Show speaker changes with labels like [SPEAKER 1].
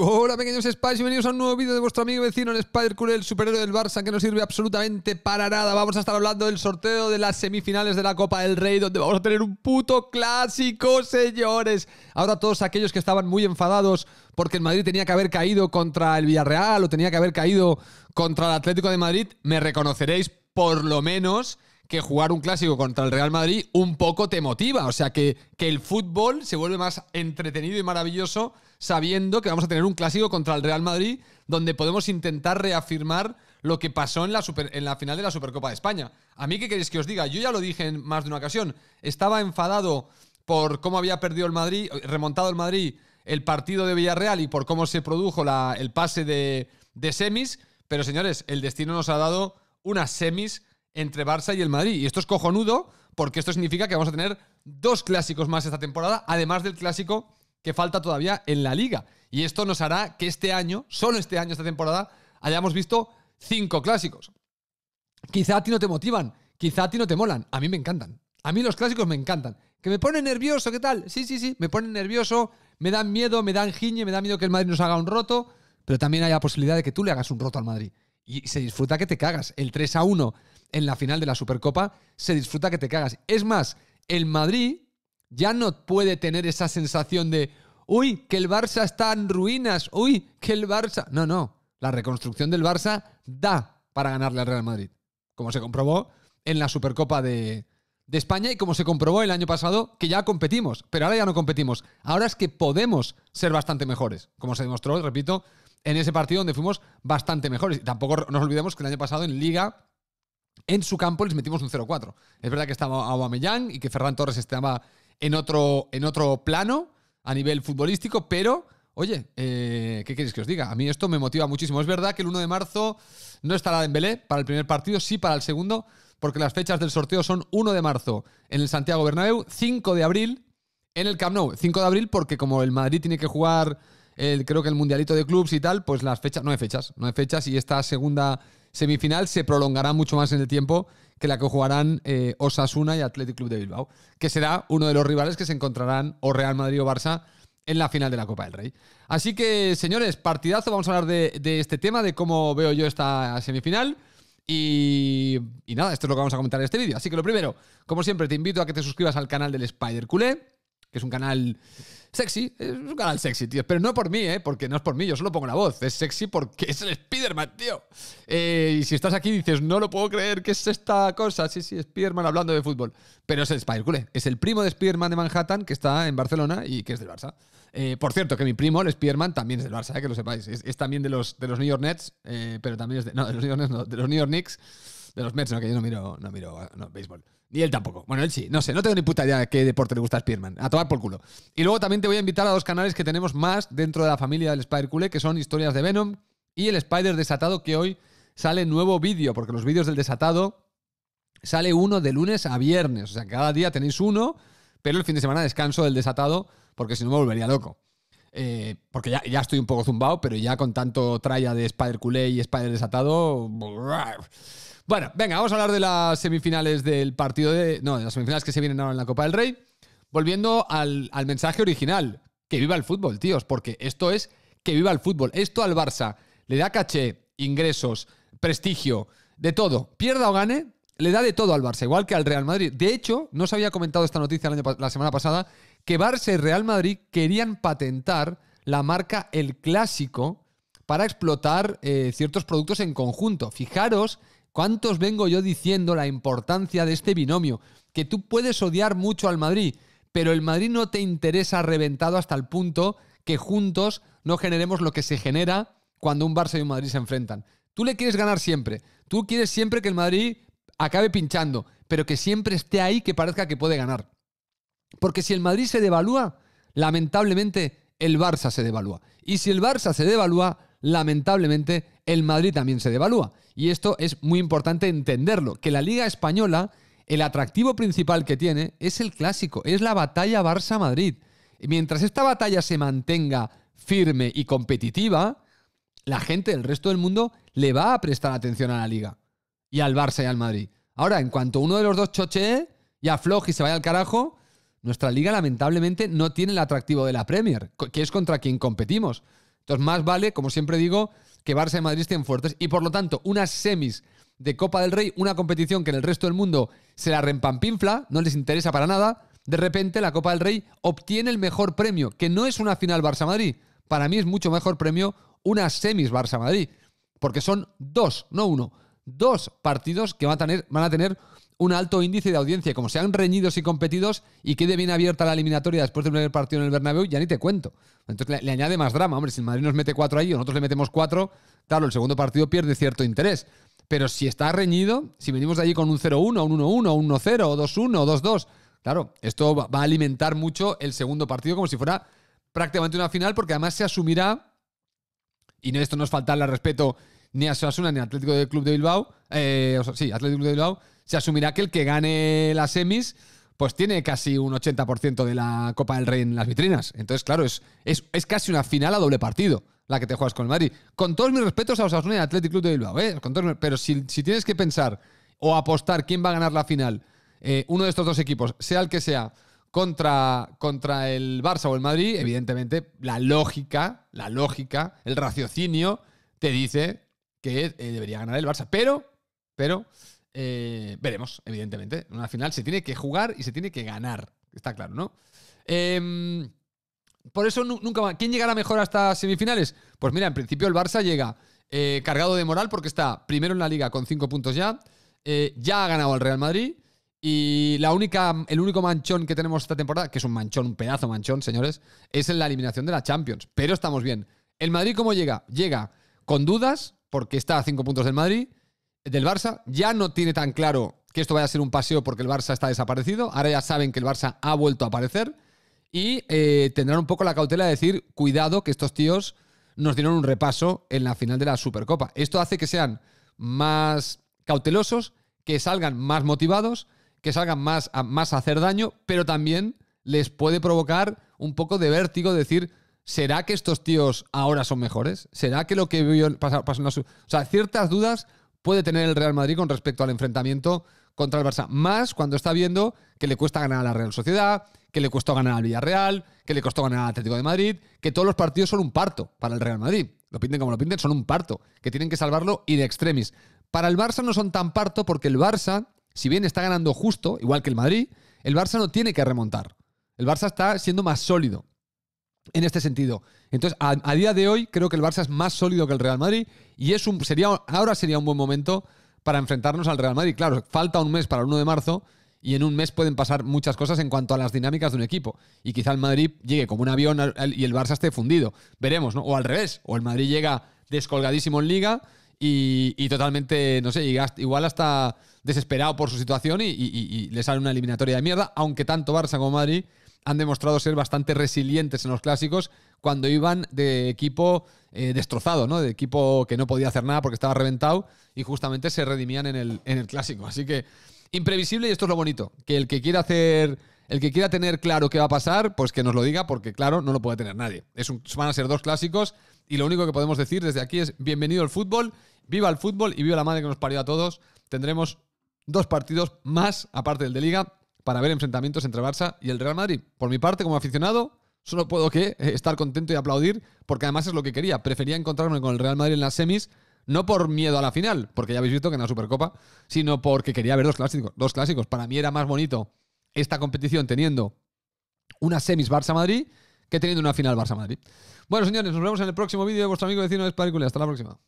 [SPEAKER 1] Hola pequeños Spice, bienvenidos a un nuevo vídeo de vuestro amigo vecino el Spider Cool, el superhéroe del Barça que no sirve absolutamente para nada. Vamos a estar hablando del sorteo de las semifinales de la Copa del Rey, donde vamos a tener un puto clásico, señores. Ahora todos aquellos que estaban muy enfadados porque el Madrid tenía que haber caído contra el Villarreal o tenía que haber caído contra el Atlético de Madrid, me reconoceréis por lo menos que jugar un clásico contra el Real Madrid un poco te motiva. O sea, que, que el fútbol se vuelve más entretenido y maravilloso sabiendo que vamos a tener un clásico contra el Real Madrid donde podemos intentar reafirmar lo que pasó en la, en la final de la Supercopa de España. A mí, ¿qué queréis que os diga? Yo ya lo dije en más de una ocasión. Estaba enfadado por cómo había perdido el Madrid, remontado el Madrid el partido de Villarreal y por cómo se produjo el pase de, de semis. Pero señores, el destino nos ha dado unas semis entre Barça y el Madrid. Y esto es cojonudo porque esto significa que vamos a tener dos clásicos más esta temporada, además del clásico que falta todavía en la liga. Y esto nos hará que este año, solo este año, esta temporada, hayamos visto cinco clásicos. Quizá a ti no te motivan, quizá a ti no te molan, a mí me encantan. A mí los clásicos me encantan. Que me ponen nervioso, ¿qué tal? Sí, sí, sí, me ponen nervioso, me dan miedo, me dan giñe, me da miedo que el Madrid nos haga un roto, pero también hay la posibilidad de que tú le hagas un roto al Madrid y se disfruta que te cagas. El 3 a 1 en la final de la Supercopa se disfruta que te cagas. Es más, el Madrid ya no puede tener esa sensación de, uy, que el Barça está en ruinas, uy, que el Barça... No, no, la reconstrucción del Barça da para ganarle al Real Madrid, como se comprobó en la Supercopa de, de España y como se comprobó el año pasado, que ya competimos, pero ahora ya no competimos. Ahora es que podemos ser bastante mejores, como se demostró, repito, en ese partido donde fuimos bastante mejores. Y tampoco nos olvidemos que el año pasado en Liga en su campo les metimos un 0-4. Es verdad que estaba Aubameyang y que Ferran Torres estaba en otro, en otro plano a nivel futbolístico, pero oye, eh, ¿qué queréis que os diga? A mí esto me motiva muchísimo. Es verdad que el 1 de marzo no estará en Belé para el primer partido, sí para el segundo, porque las fechas del sorteo son 1 de marzo en el Santiago Bernabéu, 5 de abril en el Camp Nou. 5 de abril porque como el Madrid tiene que jugar creo que el Mundialito de Clubs y tal, pues las fechas, no hay fechas, no hay fechas y esta segunda semifinal se prolongará mucho más en el tiempo que la que jugarán eh, Osasuna y Athletic Club de Bilbao, que será uno de los rivales que se encontrarán o Real Madrid o Barça en la final de la Copa del Rey. Así que, señores, partidazo, vamos a hablar de, este tema, de cómo veo yo esta semifinal. Y, y, nada, esto es lo que vamos a comentar en este vídeo. Así que lo primero, como siempre, te invito a que te suscribas al canal del Spider Culé que es un canal sexy, es un canal sexy, tío. Pero no por mí, ¿eh? Porque no es por mí, yo solo pongo la voz. Es sexy porque es el Spider-Man, tío. Eh, y si estás aquí dices, no lo puedo creer, ¿qué es esta cosa? Sí, sí, Spider-Man hablando de fútbol. Pero es el Spider-Cule, es el primo de Spider-Man de Manhattan que está en Barcelona y que es del Barça. Eh, por cierto, que mi primo, el Spider-Man, también es del Barça, eh, que lo sepáis. Es, también de los, de los New York Nets, pero también es de. No, de los New York Nets, no, de los New York Knicks. De los Mets, no, que yo no miro, no miro no, béisbol. Y él tampoco. Bueno, él sí. No sé, no tengo ni puta idea de qué deporte le gusta a Spearman. A tomar por culo. Y luego también te voy a invitar a dos canales que tenemos más dentro de la familia del Spider-Cule, que son Historias de Venom y el Spider Desatado, que hoy sale nuevo vídeo, porque los vídeos del Desatado sale uno de lunes a viernes. O sea, cada día tenéis uno, pero el fin de semana descanso del Desatado, porque si no me volvería loco. Eh, porque ya, estoy un poco zumbado, pero ya con tanto tralla de Spider culé y Spider desatado. Bueno, venga, vamos a hablar de las semifinales del partido de. No, de las semifinales que se vienen ahora en la Copa del Rey. Volviendo al, al mensaje original. Que viva el fútbol, tíos, porque esto es que viva el fútbol. Esto al Barça le da caché, ingresos, prestigio, de todo. Pierda o gane, le da de todo al Barça, igual que al Real Madrid. De hecho, no se había comentado esta noticia la semana pasada que Barça y Real Madrid querían patentar la marca El Clásico para explotar eh, ciertos productos en conjunto. Fijaros cuántos vengo yo diciendo la importancia de este binomio, que tú puedes odiar mucho al Madrid, pero el Madrid no te interesa reventado hasta el punto que juntos no generemos lo que se genera cuando un Barça y un Madrid se enfrentan. Tú le quieres ganar siempre, tú quieres siempre que el Madrid acabe pinchando, pero que siempre esté ahí que parezca que puede ganar. Porque si el Madrid se devalúa, lamentablemente el Barça se devalúa. Y si el Barça se devalúa, lamentablemente el Madrid también se devalúa. Y esto es muy importante entenderlo, que la Liga Española, el atractivo principal que tiene es el clásico, es la batalla Barça-Madrid. Mientras esta batalla se mantenga firme y competitiva, la gente del resto del mundo le va a prestar atención a la Liga y al Barça y al Madrid. Ahora, en cuanto uno de los dos chochee y afloje y se vaya al carajo, nuestra liga lamentablemente no tiene el atractivo de la Premier, que es contra quien competimos. Entonces más vale, como siempre digo, que Barça y Madrid estén fuertes y por lo tanto unas semis de Copa del Rey, una competición que en el resto del mundo se la rempampinfla, no les interesa para nada, de repente la Copa del Rey obtiene el mejor premio, que no es una final Barça-Madrid. Para mí es mucho mejor premio unas semis Barça-Madrid, porque son dos, no uno, dos partidos que van a tener, van a tener un alto índice de audiencia. Como sean reñidos y competidos y quede bien abierta la eliminatoria después del primer partido en el Bernabéu, ya ni te cuento. Entonces le, añade más drama. Hombre, si el Madrid nos mete cuatro ahí o nosotros le metemos cuatro, claro, el segundo partido pierde cierto interés. Pero si está reñido, si venimos de allí con un 0-1, un 1-1, un 1-0, 2-1, 2-2, claro, esto va a alimentar mucho el segundo partido como si fuera prácticamente una final, porque además se asumirá, y esto no es faltarle al respeto ni a Osasuna ni Atlético del Club de Bilbao, eh, sí, Atlético de Bilbao, se asumirá que el que gane las semis pues tiene casi un 80% de la Copa del Rey en las vitrinas. Entonces, claro, es, es, casi una final a doble partido la que te juegas con el Madrid. Con todos mis respetos a Osasuna y Atlético Club de Bilbao, eh, pero si, tienes que pensar o apostar quién va a ganar la final, eh, uno de estos dos equipos, sea el que sea, contra, contra el Barça o el Madrid, evidentemente la lógica, la lógica, el raciocinio te dice que eh, debería ganar el Barça. Pero, pero, eh, veremos, evidentemente. En una final se tiene que jugar y se tiene que ganar. Está claro, ¿no? Em, por eso nunca va. ¿Quién llegará mejor hasta semifinales? Pues mira, en principio el Barça llega eh, cargado de moral porque está primero en la liga con 5 puntos ya. ya ha ganado al Real Madrid. Y la única, el único manchón que tenemos esta temporada, que es un manchón, un pedazo manchón, señores, es en la eliminación de la Champions. Pero estamos bien. ¿El Madrid cómo llega? Llega con dudas, porque está a cinco puntos del Madrid, del Barça. Ya no tiene tan claro que esto vaya a ser un paseo porque el Barça está desaparecido. Ahora ya saben que el Barça ha vuelto a aparecer. Y eh, tendrán un poco la cautela de decir, cuidado, que estos tíos nos dieron un repaso en la final de la Supercopa. Esto hace que sean más cautelosos, que salgan más motivados, que salgan más a, más a hacer daño, pero también les puede provocar un poco de vértigo, decir, ¿será que estos tíos ahora son mejores? ¿Será que lo que vio pasó, en la... O sea, ciertas dudas puede tener el Real Madrid con respecto al enfrentamiento contra el Barça. Más cuando está viendo que le cuesta ganar a la Real Sociedad, que le costó ganar al Villarreal, que le costó ganar al Atlético de Madrid, que todos los partidos son un parto para el Real Madrid. Lo pinten como lo pinten, son un parto, que tienen que salvarlo y de extremis. Para el Barça no son tan parto porque el Barça, si bien está ganando justo, igual que el Madrid, el Barça no tiene que remontar. El Barça está siendo más sólido en este sentido. Entonces, a, día de hoy creo que el Barça es más sólido que el Real Madrid y es un, sería, ahora sería un buen momento para enfrentarnos al Real Madrid. Claro, falta un mes para el 1 de marzo y en un mes pueden pasar muchas cosas en cuanto a las dinámicas de un equipo. Y quizá el Madrid llegue como un avión y el Barça esté fundido. Veremos, ¿no? O al revés, o el Madrid llega descolgadísimo en liga y, y totalmente, no sé, igual hasta desesperado por su situación y, y le sale una eliminatoria de mierda, aunque tanto Barça como Madrid han demostrado ser bastante resilientes en los clásicos cuando iban de equipo eh, destrozado, ¿no? De equipo que no podía hacer nada porque estaba reventado y justamente se redimían en el, en el clásico. Así que imprevisible y esto es lo bonito, que el que quiera hacer... El que quiera tener claro qué va a pasar, pues que nos lo diga, porque claro, no lo puede tener nadie. Es van a ser dos clásicos y lo único que podemos decir desde aquí es bienvenido al fútbol, viva el fútbol y viva la madre que nos parió a todos. Tendremos dos partidos más, aparte del de liga, para ver enfrentamientos entre Barça y el Real Madrid. Por mi parte, como aficionado, solo puedo que eh, estar contento y aplaudir, porque además es lo que quería. Prefería encontrarme con el Real Madrid en las semis, no por miedo a la final, porque ya habéis visto que en la Supercopa, sino porque quería ver dos clásicos. Dos clásicos. Para mí era más bonito esta competición teniendo una semis Barça-Madrid que teniendo una final Barça-Madrid. Bueno, señores, nos vemos en el próximo vídeo de vuestro amigo vecino de Hasta la próxima.